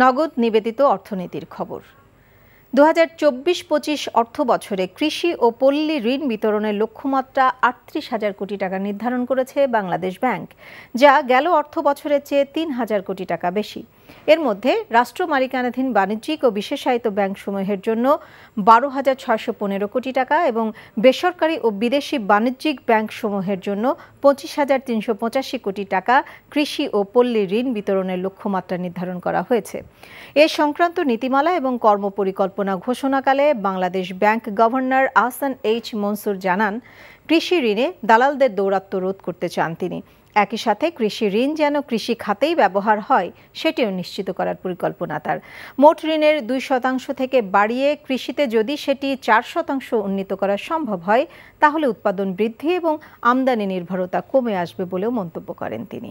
নগদ নিবেদিত অর্থনীতির খবর দু হাজার চব্বিশ পঁচিশ অর্থ বছরে কৃষি ও পল্লী ঋণ বিতরণের লক্ষ্যমাত্রা আটত্রিশ হাজার কোটি টাকা নির্ধারণ করেছে বাংলাদেশ ব্যাংক যা গেল অর্থ বছরের চেয়ে তিন হাজার কোটি টাকা বেশি এর মধ্যে রাষ্ট্র মালিকানাধীন বাণিজ্যিক ও বিশেষায়িত ব্যাংকসমূহের জন্য বারো হাজার ছয়শো পনেরো কোটি টাকা এবং বেসরকারি ও বিদেশি বাণিজ্যিক ব্যাংকসমূহের জন্য পঁচিশ হাজার তিনশো পঁচাশি কোটি টাকা কৃষি ও পল্লী ঋণ বিতরণের লক্ষ্যমাত্রা নির্ধারণ করা হয়েছে এ সংক্রান্ত নীতিমালা এবং কর্মপরিকল্পনা পরিকল্পনা ঘোষণাকালে Bangladesh bank governor Ahsan H Mansur জানান কৃষি ঋণে দালালদের দৌরাত্ম রোধ করতে চান তিনি একই সাথে কৃষি ঋণ যেন কৃষি খাতেই ব্যবহার হয় সেটিও নিশ্চিত করার পরিকল্পনা তার মোট ঋণের দুই শতাংশ থেকে বাড়িয়ে কৃষিতে যদি সেটি চার শতাংশ উন্নীত করা সম্ভব হয় তাহলে উৎপাদন বৃদ্ধি এবং আমদানি নির্ভরতা কমে আসবে বলেও মন্তব্য করেন তিনি